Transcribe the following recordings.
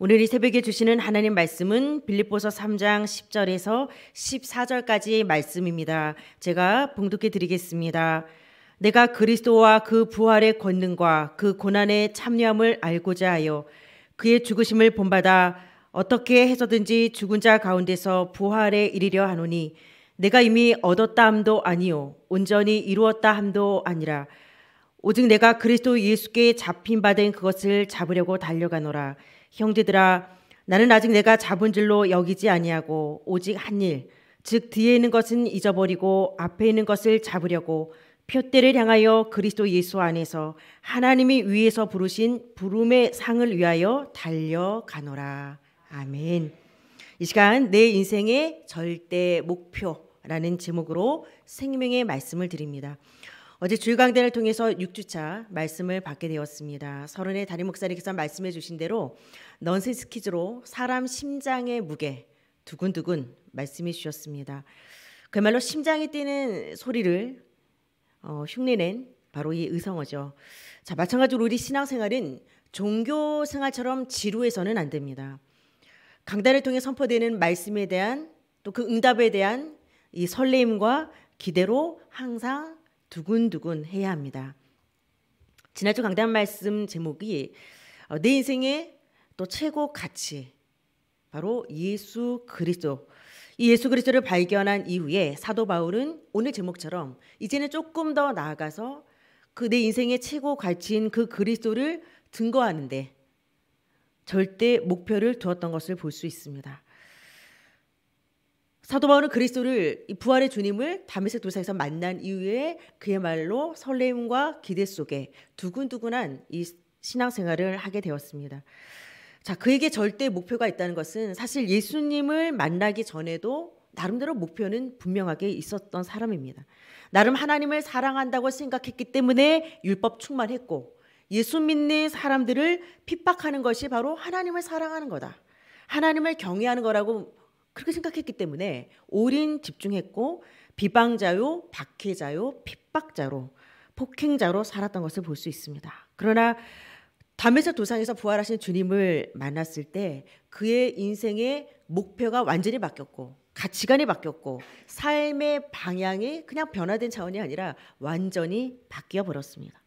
오늘 이 새벽에 주시는 하나님 말씀은 빌립보서 3장 10절에서 14절까지의 말씀입니다. 제가 봉독해 드리겠습니다. 내가 그리스도와 그 부활의 권능과 그 고난의 참여함을 알고자 하여 그의 죽으심을 본받아 어떻게 해서든지 죽은 자 가운데서 부활에 이르려 하노니 내가 이미 얻었다 함도 아니요 온전히 이루었다 함도 아니라 오직 내가 그리스도 예수께 잡힌 바 된 그것을 잡으려고 달려가노라 형제들아 나는 아직 내가 잡은 줄로 여기지 아니하고 오직 한 일 즉 뒤에 있는 것은 잊어버리고 앞에 있는 것을 잡으려고 표대를 향하여 그리스도 예수 안에서 하나님이 위에서 부르신 부름의 상을 위하여 달려가노라. 아멘. 이 시간 내 인생의 절대 목표라는 제목으로 생명의 말씀을 드립니다. 어제 주일강단을 통해서 6주차 말씀을 받게 되었습니다. 서른의 다리 목사님께서 말씀해 주신 대로 넌센스 퀴즈로 사람 심장의 무게 두근두근 말씀해 주셨습니다. 그말로 심장이 뛰는 소리를 어, 흉내낸 바로 이 의성어죠. 자, 마찬가지로 우리 신앙생활은 종교 생활처럼 지루해서는 안 됩니다. 강단을 통해 선포되는 말씀에 대한 또 그 응답에 대한 이 설레임과 기대로 항상 두근두근 해야 합니다. 지난주 강단 말씀 제목이 어, 내 인생의 또 최고 가치 바로 예수 그리스도 이 예수 그리스도를 발견한 이후에 사도 바울은 오늘 제목처럼 이제는 조금 더 나아가서 그 내 인생의 최고 가치인 그 그리스도를 증거하는데 절대 목표를 두었던 것을 볼 수 있습니다. 사도 바울은 그리스도를 이 부활의 주님을 다메섹 도상에서 만난 이후에 그야말로 설렘과 기대 속에 두근두근한 이 신앙생활을 하게 되었습니다. 자, 그에게 절대 목표가 있다는 것은 사실 예수님을 만나기 전에도 나름대로 목표는 분명하게 있었던 사람입니다. 나름 하나님을 사랑한다고 생각했기 때문에 율법 충만했고 예수 믿는 사람들을 핍박하는 것이 바로 하나님을 사랑하는 거다. 하나님을 경외하는 거라고 그렇게 생각했기 때문에 올인 집중했고 비방자요, 박해자요, 핍박자로 폭행자로 살았던 것을 볼 수 있습니다. 그러나 담에서 도상에서 부활하신 주님을 만났을 때 그의 인생의 목표가 완전히 바뀌었고 가치관이 바뀌었고 삶의 방향이 그냥 변화된 차원이 아니라 완전히 바뀌어 버렸습니다.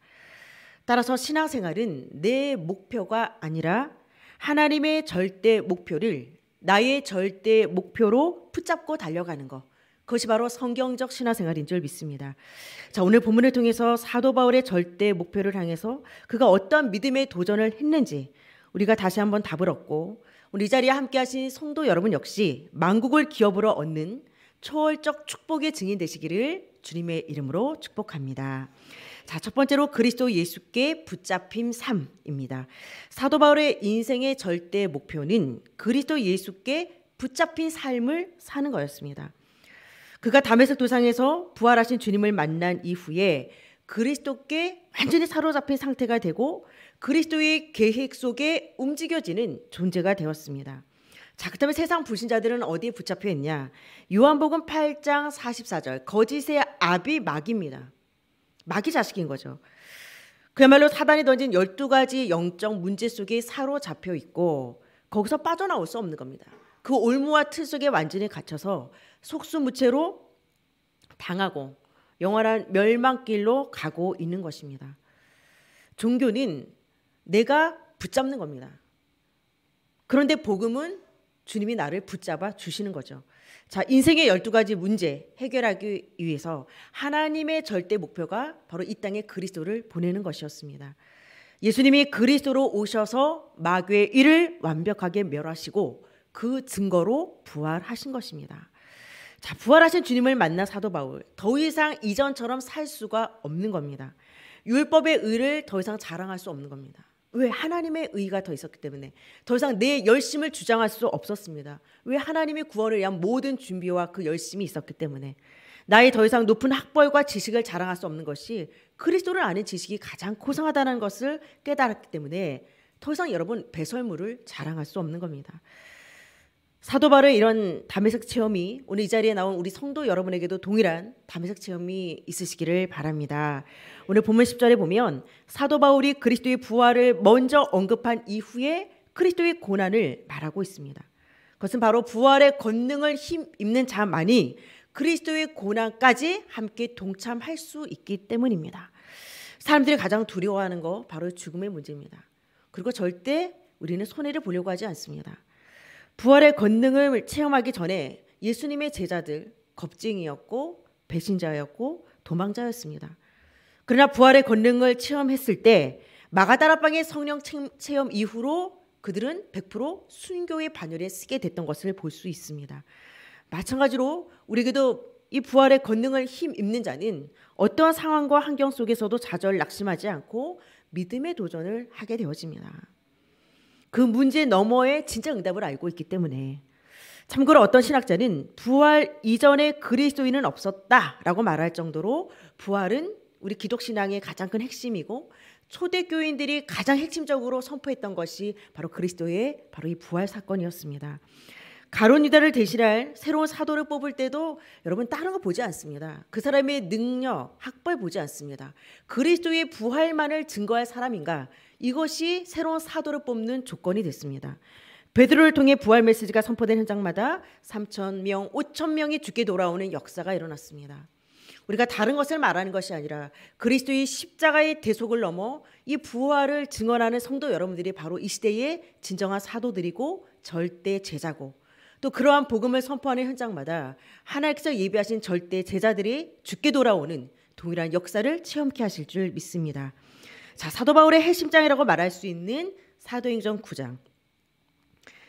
따라서 신앙생활은 내 목표가 아니라 하나님의 절대 목표를 나의 절대 목표로 붙잡고 달려가는 것. 그것이 바로 성경적 신화생활인 줄 믿습니다. 자, 오늘 본문을 통해서 사도 바울의 절대 목표를 향해서 그가 어떤 믿음의 도전을 했는지 우리가 다시 한번 답을 얻고 우리 자리에 함께 하신 성도 여러분 역시 만국을 기업으로 얻는 초월적 축복의 증인 되시기를 주님의 이름으로 축복합니다. 자, 첫 번째로 그리스도 예수께 붙잡힘 3입니다. 사도 바울의 인생의 절대 목표는 그리스도 예수께 붙잡힌 삶을 사는 거였습니다. 그가 담에색 도상에서 부활하신 주님을 만난 이후에 그리스도께 완전히 사로잡힌 상태가 되고 그리스도의 계획 속에 움직여지는 존재가 되었습니다. 자, 그다음 세상 불신자들은 어디에 붙잡혀 있냐? 요한복음 8장 44절 거짓의 아비 막입니다. 마귀 자식인 거죠. 그야말로 사단이 던진 12가지 영적 문제 속에 사로잡혀 있고 거기서 빠져나올 수 없는 겁니다. 그 올무와 틀 속에 완전히 갇혀서 속수무책으로 당하고 영원한 멸망길로 가고 있는 것입니다. 종교는 내가 붙잡는 겁니다. 그런데 복음은 주님이 나를 붙잡아 주시는 거죠. 자, 인생의 12가지 문제 해결하기 위해서 하나님의 절대 목표가 바로 이 땅에 그리스도를 보내는 것이었습니다. 예수님이 그리스도로 오셔서 마귀의 일을 완벽하게 멸하시고 그 증거로 부활하신 것입니다. 자, 부활하신 주님을 만난 사도 바울. 더 이상 이전처럼 살 수가 없는 겁니다. 율법의 의를 더 이상 자랑할 수 없는 겁니다. 왜 하나님의 의가 더 있었기 때문에 더 이상 내 열심을 주장할 수 없었습니다. 왜 하나님의 구원을 위한 모든 준비와 그 열심이 있었기 때문에 나의 더 이상 높은 학벌과 지식을 자랑할 수 없는 것이 그리스도를 아는 지식이 가장 고상하다는 것을 깨달았기 때문에 더 이상 여러분 배설물을 자랑할 수 없는 겁니다. 사도 바울의 이런 담의석 체험이 오늘 이 자리에 나온 우리 성도 여러분에게도 동일한 담의석 체험이 있으시기를 바랍니다. 오늘 본문 10절에 보면 사도 바울이 그리스도의 부활을 먼저 언급한 이후에 그리스도의 고난을 말하고 있습니다. 그것은 바로 부활의 권능을 힘입는 자만이 그리스도의 고난까지 함께 동참할 수 있기 때문입니다. 사람들이 가장 두려워하는 거 바로 죽음의 문제입니다. 그리고 절대 우리는 손해를 보려고 하지 않습니다. 부활의 권능을 체험하기 전에 예수님의 제자들 겁쟁이였고 배신자였고 도망자였습니다. 그러나 부활의 권능을 체험했을 때 마가다라방의 성령 체험 이후로 그들은 100% 순교의 반열에 쓰게 됐던 것을 볼 수 있습니다. 마찬가지로 우리에게도 이 부활의 권능을 힘입는 자는 어떠한 상황과 환경 속에서도 좌절 낙심하지 않고 믿음의 도전을 하게 되어집니다. 그 문제 너머에 진짜 응답을 알고 있기 때문에 참고로 어떤 신학자는 부활 이전에 그리스도인은 없었다라고 말할 정도로 부활은 우리 기독신앙의 가장 큰 핵심이고 초대교인들이 가장 핵심적으로 선포했던 것이 바로 그리스도의 바로 이 부활 사건이었습니다. 가론유다를 대신할 새로운 사도를 뽑을 때도 여러분 다른 거 보지 않습니다. 그 사람의 능력, 학벌 보지 않습니다. 그리스도의 부활만을 증거할 사람인가? 이것이 새로운 사도를 뽑는 조건이 됐습니다. 베드로를 통해 부활 메시지가 선포된 현장마다 3천 명, 5천 명이 죽게 돌아오는 역사가 일어났습니다. 우리가 다른 것을 말하는 것이 아니라 그리스도의 십자가의 대속을 넘어 이 부활을 증언하는 성도 여러분들이 바로 이 시대의 진정한 사도들이고 절대 제자고 또 그러한 복음을 선포하는 현장마다 하나님께서 예비하신 절대 제자들이 죽게 돌아오는 동일한 역사를 체험케 하실 줄 믿습니다. 자, 사도 바울의 핵심장이라고 말할 수 있는 사도행전 9장.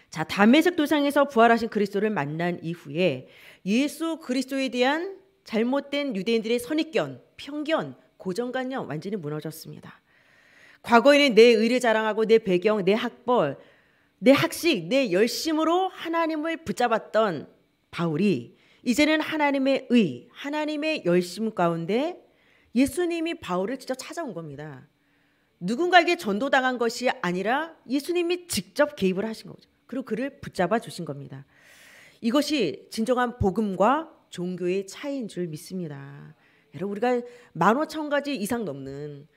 자, 담메색 도상에서 부활하신 그리스도를 만난 이후에 예수 그리스도에 대한 잘못된 유대인들의 선입견, 편견, 고정관념 완전히 무너졌습니다. 과거에는 내 의를 자랑하고 내 배경, 내 학벌, 내 학식, 내 열심으로 하나님을 붙잡았던 바울이 이제는 하나님의 의, 하나님의 열심 가운데 예수님이 바울을 직접 찾아온 겁니다. 누군가에게 전도당한 것이 아니라 예수님이 직접 개입을 하신 거죠. 그리고 그를 붙잡아 주신 겁니다. 이것이 진정한 복음과 종교의 차이인 줄 믿습니다. 여러분 우리가 만오천 가지 이상 넘는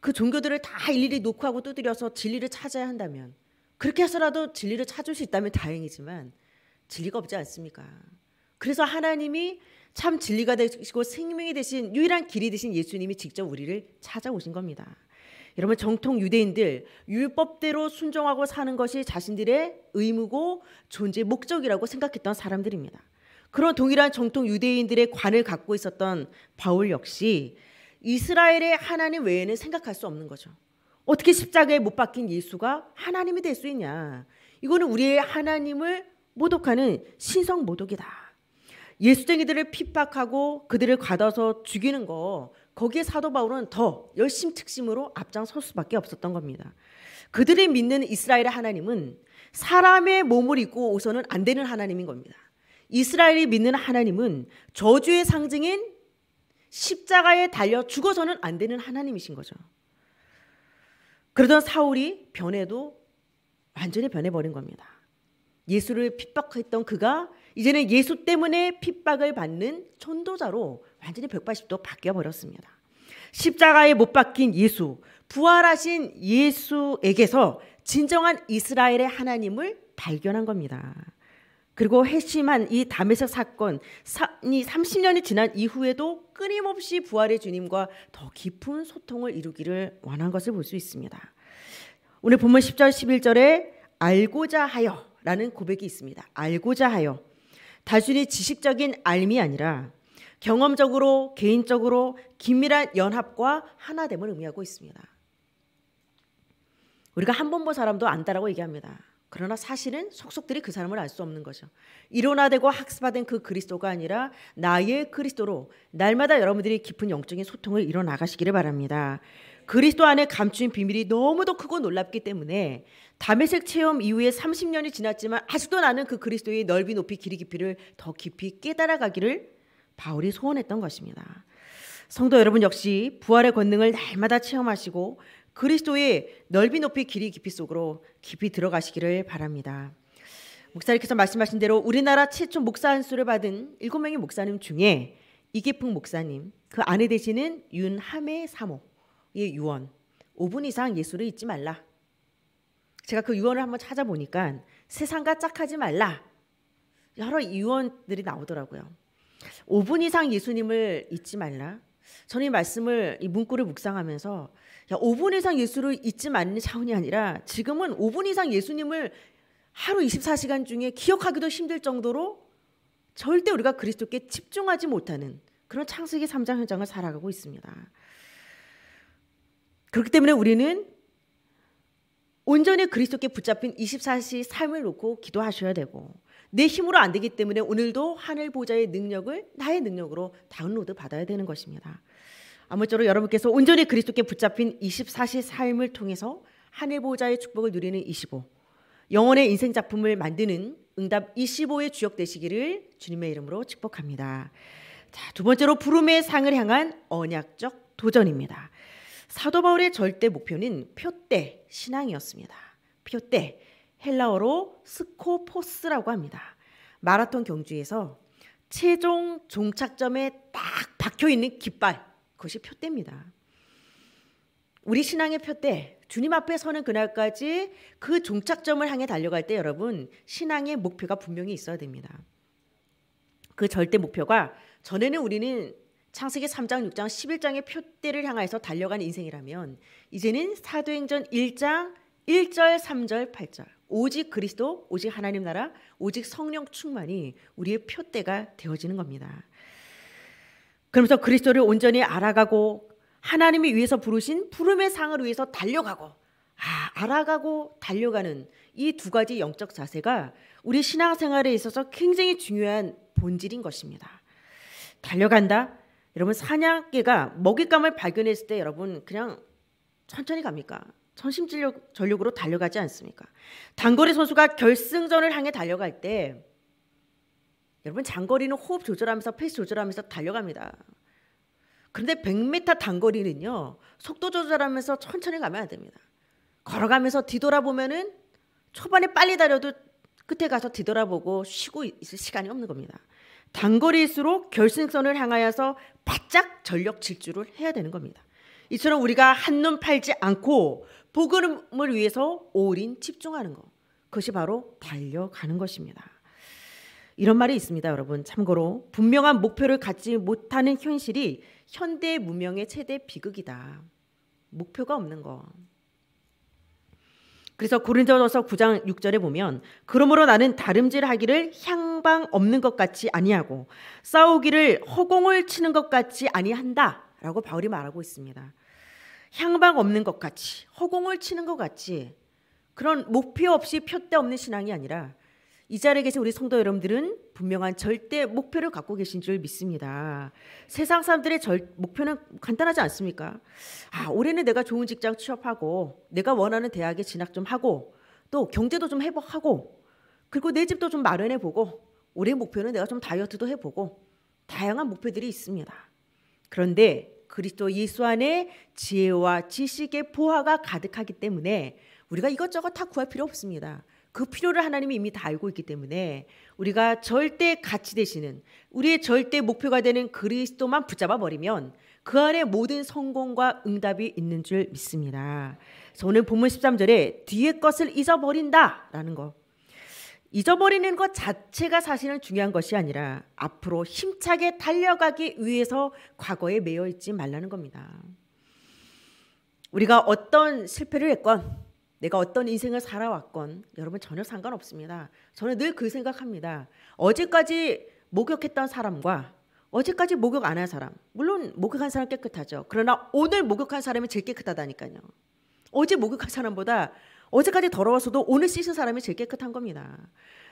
그 종교들을 다 일일이 놓고 하고 두드려서 진리를 찾아야 한다면 그렇게 해서라도 진리를 찾을 수 있다면 다행이지만 진리가 없지 않습니까? 그래서 하나님이 참 진리가 되시고 생명이 되신 유일한 길이 되신 예수님이 직접 우리를 찾아오신 겁니다. 여러분 정통 유대인들 율법대로 순종하고 사는 것이 자신들의 의무고 존재 목적이라고 생각했던 사람들입니다. 그런 동일한 정통 유대인들의 관을 갖고 있었던 바울 역시 이스라엘의 하나님 외에는 생각할 수 없는 거죠. 어떻게 십자가에 못 박힌 예수가 하나님이 될 수 있냐. 이거는 우리의 하나님을 모독하는 신성 모독이다. 예수쟁이들을 핍박하고 그들을 가둬서 죽이는 거 거기에 사도 바울은 더 열심 특심으로 앞장설 수밖에 없었던 겁니다. 그들이 믿는 이스라엘의 하나님은 사람의 몸을 입고 오서는 안 되는 하나님인 겁니다. 이스라엘이 믿는 하나님은 저주의 상징인 십자가에 달려 죽어서는 안 되는 하나님이신 거죠. 그러던 사울이 변해도 완전히 변해버린 겁니다. 예수를 핍박했던 그가 이제는 예수 때문에 핍박을 받는 전도자로 완전히 180도 바뀌어버렸습니다. 십자가에 못 박힌 예수, 부활하신 예수에게서 진정한 이스라엘의 하나님을 발견한 겁니다. 그리고 해심한 이 담에서 사건이 30년이 지난 이후에도 끊임없이 부활의 주님과 더 깊은 소통을 이루기를 원한 것을 볼 수 있습니다. 오늘 본문 10절 11절에 알고자 하여 라는 고백이 있습니다. 알고자 하여 단순히 지식적인 알미 아니라 경험적으로 개인적으로 긴밀한 연합과 하나됨을 의미하고 있습니다. 우리가 한 번 본 사람도 안다라고 얘기합니다. 그러나 사실은 속속들이 그 사람을 알 수 없는 거죠. 일어나되고 학습화된 그 그리스도가 아니라 나의 그리스도로 날마다 여러분들이 깊은 영적인 소통을 이뤄나가시기를 바랍니다. 그리스도 안에 감춘 비밀이 너무도 크고 놀랍기 때문에 담에색 체험 이후에 30년이 지났지만 아직도 나는 그 그리스도의 넓이 높이 길이 깊이를 더 깊이 깨달아가기를 바울이 소원했던 것입니다. 성도 여러분 역시 부활의 권능을 날마다 체험하시고 그리스도의 넓이 높이 길이 깊이 속으로 깊이 들어가시기를 바랍니다. 목사님께서 말씀하신 대로 우리나라 최초 목사 안수를 받은 7명의 목사님 중에 이기풍 목사님, 그 아내 되시는 윤함의 사모의 유언 5분 이상 예수를 잊지 말라. 제가 그 유언을 한번 찾아보니까 세상과 짝하지 말라. 여러 유언들이 나오더라고요. 5분 이상 예수님을 잊지 말라. 저는 이 말씀을 이 문구를 묵상하면서 야, 5분 이상 예수를 잊지 않는 차원이 아니라 지금은 5분 이상 예수님을 하루 24시간 중에 기억하기도 힘들 정도로 절대 우리가 그리스도께 집중하지 못하는 그런 창세기 3장 현장을 살아가고 있습니다. 그렇기 때문에 우리는 온전히 그리스도께 붙잡힌 24시 삶을 놓고 기도하셔야 되고 내 힘으로 안 되기 때문에 오늘도 하늘 보좌의 능력을 나의 능력으로 다운로드 받아야 되는 것입니다. 아무쪼록 여러분께서 온전히 그리스도께 붙잡힌 24시 삶을 통해서 한해 보호자의 축복을 누리는 25 영혼의 인생 작품을 만드는 응답 25의 주역 되시기를 주님의 이름으로 축복합니다. 자, 두 번째로 부름의 상을 향한 언약적 도전입니다. 사도 바울의 절대 목표는 표때 신앙이었습니다. 표때 헬라어로 스코포스라고 합니다. 마라톤 경주에서 최종 종착점에 딱 박혀 있는 깃발 그것이 표대입니다. 우리 신앙의 표대, 주님 앞에 서는 그날까지 그 종착점을 향해 달려갈 때 여러분 신앙의 목표가 분명히 있어야 됩니다. 그 절대 목표가 전에는 우리는 창세기 3장, 6장, 11장의 표대를 향해서 달려간 인생이라면 이제는 사도행전 1장 1절, 3절, 8절 오직 그리스도, 오직 하나님 나라, 오직 성령 충만이 우리의 표대가 되어지는 겁니다. 그러면서 그리스도를 온전히 알아가고 하나님이 위해서 부르신 부름의 상을 위해서 달려가고 아, 알아가고 달려가는 이 두 가지 영적 자세가 우리 신앙생활에 있어서 굉장히 중요한 본질인 것입니다. 달려간다. 여러분 사냥개가 먹잇감을 발견했을 때 여러분 그냥 천천히 갑니까? 천심전력 으로 달려가지 않습니까? 단거리 선수가 결승전을 향해 달려갈 때 여러분 장거리는 호흡 조절하면서 페이스 조절하면서 달려갑니다. 그런데 100m 단거리는요 속도 조절하면서 천천히 가면 안 됩니다. 걸어가면서 뒤돌아보면은 초반에 빨리 달려도 끝에 가서 뒤돌아보고 쉬고 있을 시간이 없는 겁니다. 단거리일수록 결승선을 향하여서 바짝 전력 질주를 해야 되는 겁니다. 이처럼 우리가 한눈 팔지 않고 복음을 위해서 올인 집중하는 것 그것이 바로 달려가는 것입니다. 이런 말이 있습니다, 여러분. 참고로 분명한 목표를 갖지 못하는 현실이 현대 문명의 최대 비극이다. 목표가 없는 거. 그래서 고린도전서 9장 6절에 보면 그러므로 나는 다름질하기를 향방 없는 것 같이 아니하고 싸우기를 허공을 치는 것 같이 아니한다라고 바울이 말하고 있습니다. 향방 없는 것 같이 허공을 치는 것 같이 그런 목표 없이 표대 없는 신앙이 아니라 이 자리에 계신 우리 성도 여러분들은 분명한 절대 목표를 갖고 계신 줄 믿습니다. 세상 사람들의 절, 목표는 간단하지 않습니까? 아, 올해는 내가 좋은 직장 취업하고 내가 원하는 대학에 진학 좀 하고 또 경제도 좀 회복하고 그리고 내 집도 좀 마련해 보고 올해 목표는 내가 좀 다이어트도 해 보고 다양한 목표들이 있습니다. 그런데 그리스도 예수 안에 지혜와 지식의 보화가 가득하기 때문에 우리가 이것저것 다 구할 필요 없습니다. 그 필요를 하나님이 이미 다 알고 있기 때문에 우리가 절대 가치 되시는 우리의 절대 목표가 되는 그리스도만 붙잡아 버리면 그 안에 모든 성공과 응답이 있는 줄 믿습니다. 그래서 오늘 본문 13절에 뒤의 것을 잊어버린다라는 거. 잊어버리는 것 자체가 사실은 중요한 것이 아니라 앞으로 힘차게 달려가기 위해서 과거에 매여 있지 말라는 겁니다. 우리가 어떤 실패를 했건 내가 어떤 인생을 살아왔건 여러분 전혀 상관없습니다. 저는 늘 그 생각합니다. 어제까지 목욕했던 사람과 어제까지 목욕 안 한 사람 물론 목욕한 사람 깨끗하죠. 그러나 오늘 목욕한 사람이 제일 깨끗하다니까요. 어제 목욕한 사람보다 어제까지 더러워서도 오늘 씻은 사람이 제일 깨끗한 겁니다.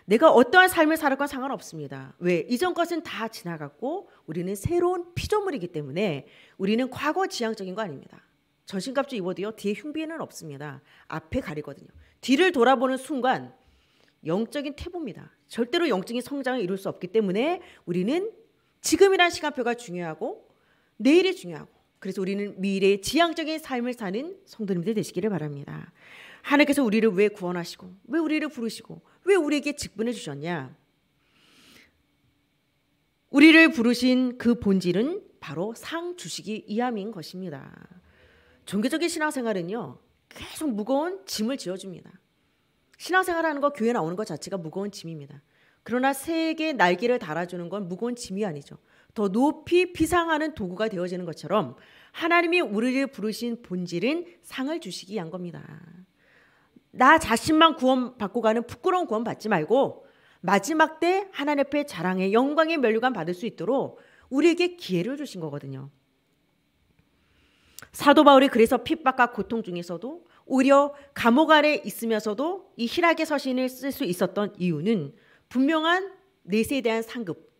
내가 어떠한 삶을 살았건 상관없습니다. 왜? 이전 것은 다 지나갔고 우리는 새로운 피조물이기 때문에 우리는 과거 지향적인 거 아닙니다. 전신갑주 입어도요 뒤에 흉비에는 없습니다. 앞에 가리거든요. 뒤를 돌아보는 순간 영적인 태보입니다. 절대로 영적인 성장을 이룰 수 없기 때문에 우리는 지금이란 시간표가 중요하고 내일이 중요하고 그래서 우리는 미래의 지향적인 삶을 사는 성도님들 되시기를 바랍니다. 하나님께서 우리를 왜 구원하시고 왜 우리를 부르시고 왜 우리에게 직분을 주셨냐? 우리를 부르신 그 본질은 바로 상 주시기 이함인 것입니다. 종교적인 신앙생활은요, 계속 무거운 짐을 지어줍니다. 신앙생활 하는 거, 교회 나오는 것 자체가 무거운 짐입니다. 그러나 새에게 날개를 달아주는 건 무거운 짐이 아니죠. 더 높이 피상하는 도구가 되어지는 것처럼 하나님이 우리를 부르신 본질은 상을 주시기 위한 겁니다. 나 자신만 구원받고 가는 부끄러운 구원받지 말고 마지막 때 하나님 앞에 자랑의 영광의 면류관 받을 수 있도록 우리에게 기회를 주신 거거든요. 사도 바울이 그래서 핍박과 고통 중에서도 오히려 감옥 아래 있으면서도 이 희락의 서신을 쓸 수 있었던 이유는 분명한 내세에 대한 상급,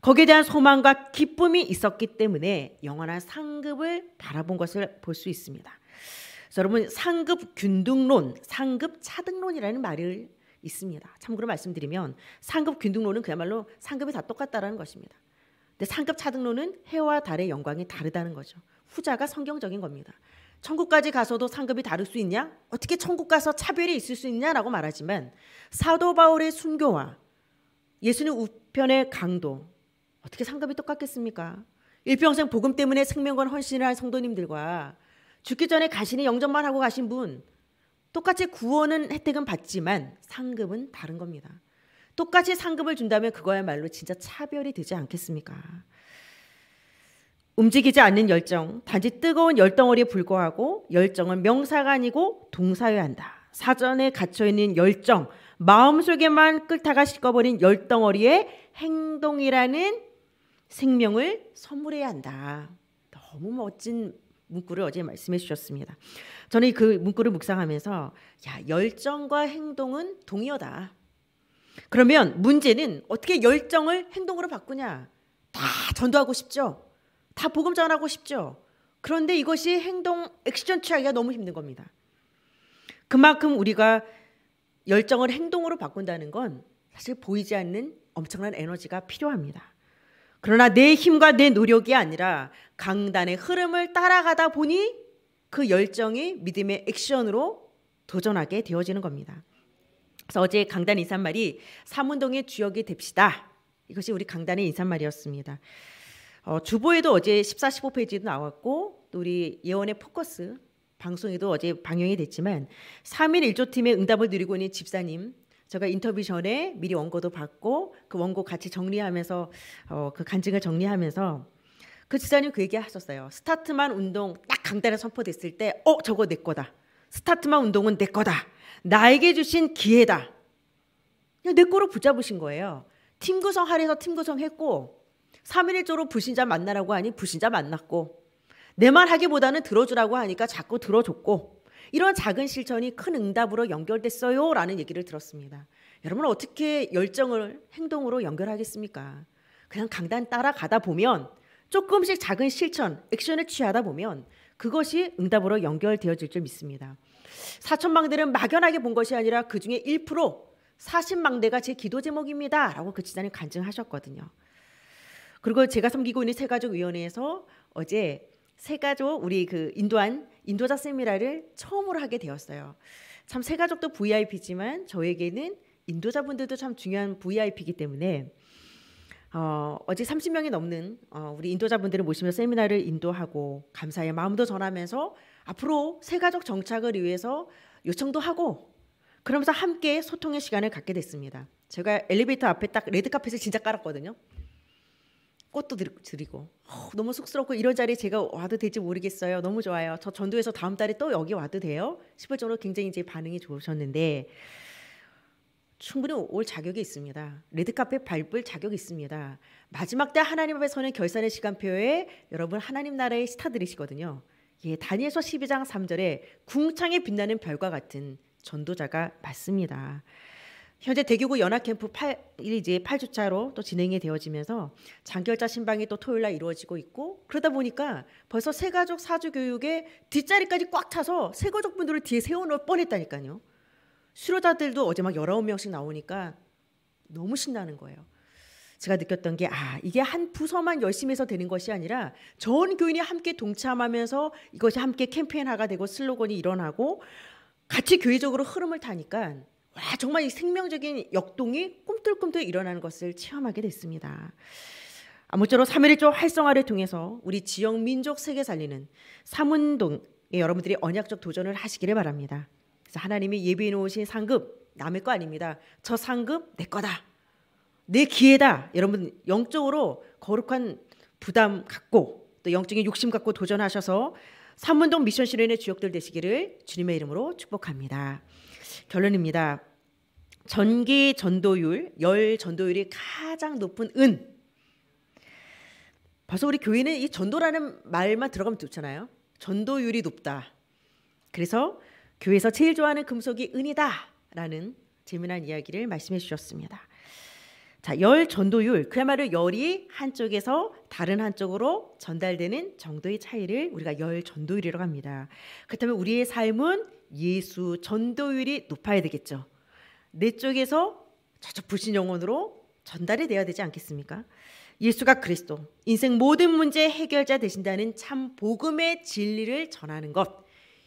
거기에 대한 소망과 기쁨이 있었기 때문에 영원한 상급을 바라본 것을 볼 수 있습니다. 여러분 상급 균등론, 상급 차등론이라는 말을 있습니다. 참고로 말씀드리면 상급 균등론은 그야말로 상급이 다 똑같다라는 것입니다. 근데 상급 차등론은 해와 달의 영광이 다르다는 거죠. 후자가 성경적인 겁니다. 천국까지 가서도 상급이 다를 수 있냐? 어떻게 천국 가서 차별이 있을 수 있냐라고 말하지만 사도 바울의 순교와 예수님 우편의 강도 어떻게 상급이 똑같겠습니까? 일평생 복음 때문에 생명권 헌신을 한 성도님들과 죽기 전에 가시니 영접만 하고 가신 분 똑같이 구원은 혜택은 받지만 상급은 다른 겁니다. 똑같이 상금을 준다면 그거야말로 진짜 차별이 되지 않겠습니까? 움직이지 않는 열정, 단지 뜨거운 열덩어리에 불과하고 열정은 명사가 아니고 동사여야 한다. 사전에 갇혀있는 열정, 마음속에만 끌다가 식어버린 열덩어리의 행동이라는 생명을 선물해야 한다. 너무 멋진 문구를 어제 말씀해 주셨습니다. 저는 그 문구를 묵상하면서 야 열정과 행동은 동의어다. 그러면 문제는 어떻게 열정을 행동으로 바꾸냐? 다 전도하고 싶죠. 다 복음 전하고 싶죠. 그런데 이것이 행동 액션 취하기가 너무 힘든 겁니다. 그만큼 우리가 열정을 행동으로 바꾼다는 건 사실 보이지 않는 엄청난 에너지가 필요합니다. 그러나 내 힘과 내 노력이 아니라 강단의 흐름을 따라가다 보니 그 열정이 믿음의 액션으로 도전하게 되어지는 겁니다. 그래서 어제 강단 인사말이 삼운동의 주역이 됩시다. 이것이 우리 강단의 인사말이었습니다. 어, 주보에도 어제 14, 15페이지도 나왔고 또 우리 예원의 포커스 방송에도 어제 방영이 됐지만 3일 1조팀의 응답을 누리고 있는 집사님 제가 인터뷰 전에 미리 원고도 받고 그 원고 같이 정리하면서 어, 그 간증을 정리하면서 그 집사님 그 얘기 하셨어요. 스타트만 운동 딱 강단에 선포됐을 때 어 저거 내 거다. 스타트만 운동은 내 거다. 나에게 주신 기회다. 내 꼬로 붙잡으신 거예요. 팀 구성 하래서 팀 구성했고 3일조로 불신자 만나라고 하니 불신자 만났고 내 말 하기보다는 들어주라고 하니까 자꾸 들어줬고 이런 작은 실천이 큰 응답으로 연결됐어요 라는 얘기를 들었습니다. 여러분 어떻게 열정을 행동으로 연결하겠습니까? 그냥 강단 따라가다 보면 조금씩 작은 실천, 액션을 취하다 보면 그것이 응답으로 연결되어질 줄 믿습니다. 사천망대는 막연하게 본 것이 아니라 그 중에 1% 40망대가 제 기도 제목입니다. 라고 그 지사님 간증하셨거든요. 그리고 제가 섬기고 있는 새가족위원회에서 어제 새가족 우리 그 인도한 인도자 세미나를 처음으로 하게 되었어요. 참 새가족도 VIP지만 저에게는 인도자분들도 참 중요한 VIP이기 때문에 어, 어제 30명이 넘는 어, 우리 인도자분들을 모시며 세미나를 인도하고 감사의 마음도 전하면서 앞으로 새가족 정착을 위해서 요청도 하고 그러면서 함께 소통의 시간을 갖게 됐습니다. 제가 엘리베이터 앞에 딱 레드 카펫을 진짜 깔았거든요. 꽃도 드리고 어, 너무 쑥스럽고 이런 자리에 제가 와도 될지 모르겠어요. 너무 좋아요. 저 전도에서 다음 달에 또 여기 와도 돼요? 싶을 정도로 굉장히 이제 반응이 좋으셨는데 충분히 올 자격이 있습니다. 레드카펫 밟을 자격이 있습니다. 마지막 때 하나님 앞에 서는 결산의 시간표에 여러분 하나님 나라의 스타들이시거든요. 예, 다니엘서 12장 3절에 궁창에 빛나는 별과 같은 전도자가 맞습니다. 현재 대교구 연합캠프 8, 1이제 8주차로 또 진행이 되어지면서 장결자 신방이 또 토요일 날 이루어지고 있고 그러다 보니까 벌써 새가족 사주 교육에 뒷자리까지 꽉 차서 새가족 분들을 뒤에 세워놓을 뻔했다니까요. 수료자들도 어제 막 19명씩 나오니까 너무 신나는 거예요. 제가 느꼈던 게 아, 이게 한 부서만 열심히 해서 되는 것이 아니라 전 교인이 함께 동참하면서 이것이 함께 캠페인화가 되고 슬로건이 일어나고 같이 교회적으로 흐름을 타니까 와, 정말 이 생명적인 역동이 꿈틀꿈틀 일어나는 것을 체험하게 됐습니다. 아무쪼록 3.1조 활성화를 통해서 우리 지역 민족 세계 살리는 삼운동에 여러분들이 언약적 도전을 하시기를 바랍니다. 그래서 하나님이 예비해 놓으신 상급 남의 거 아닙니다. 저 상급 내 거다. 내 기회다. 여러분 영적으로 거룩한 부담 갖고 또 영적인 욕심 갖고 도전하셔서 삼문동 미션 실현의 주역들 되시기를 주님의 이름으로 축복합니다. 결론입니다. 전기 전도율, 열 전도율이 가장 높은 은. 벌써 우리 교회는 이 전도라는 말만 들어가면 좋잖아요. 전도율이 높다. 그래서 교회에서 제일 좋아하는 금속이 은이다라는 재미난 이야기를 말씀해 주셨습니다. 자, 열 전도율 그야말로 열이 한쪽에서 다른 한쪽으로 전달되는 정도의 차이를 우리가 열 전도율이라고 합니다. 그렇다면 우리의 삶은 예수 전도율이 높아야 되겠죠. 내 쪽에서 저쪽 불신 영혼으로 전달이 돼야 되지 않겠습니까? 예수가 그리스도, 인생 모든 문제 해결자 되신다는 참 복음의 진리를 전하는 것.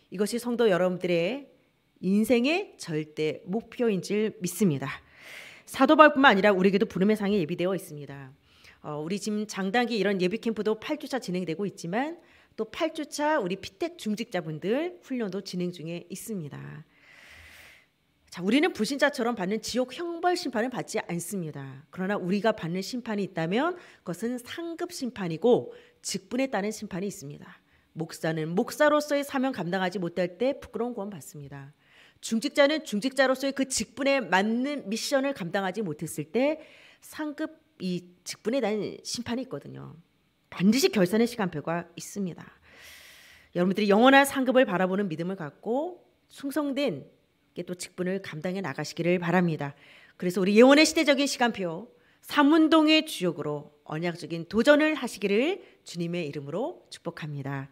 이것이 성도 여러분들의 인생의 절대 목표인 줄 믿습니다. 사도바울뿐만 아니라 우리에게도 부름의 상이 예비되어 있습니다. 어, 우리 지금 장단기 이런 예비 캠프도 8주차 진행되고 있지만 또 8주차 우리 피텍 중직자분들 훈련도 진행 중에 있습니다. 자, 우리는 불신자처럼 받는 지옥 형벌 심판을 받지 않습니다. 그러나 우리가 받는 심판이 있다면 그것은 상급 심판이고 직분에 따른 심판이 있습니다. 목사는 목사로서의 사명 감당하지 못할 때 부끄러운 구원 받습니다. 중직자는 중직자로서의 그 직분에 맞는 미션을 감당하지 못했을 때 상급 이 직분에 대한 심판이 있거든요. 반드시 결산의 시간표가 있습니다. 여러분들이 영원한 상급을 바라보는 믿음을 갖고 충성된 또 직분을 감당해 나가시기를 바랍니다. 그래서 우리 예원의 시대적인 시간표 삼운동의 주역으로 언약적인 도전을 하시기를 주님의 이름으로 축복합니다.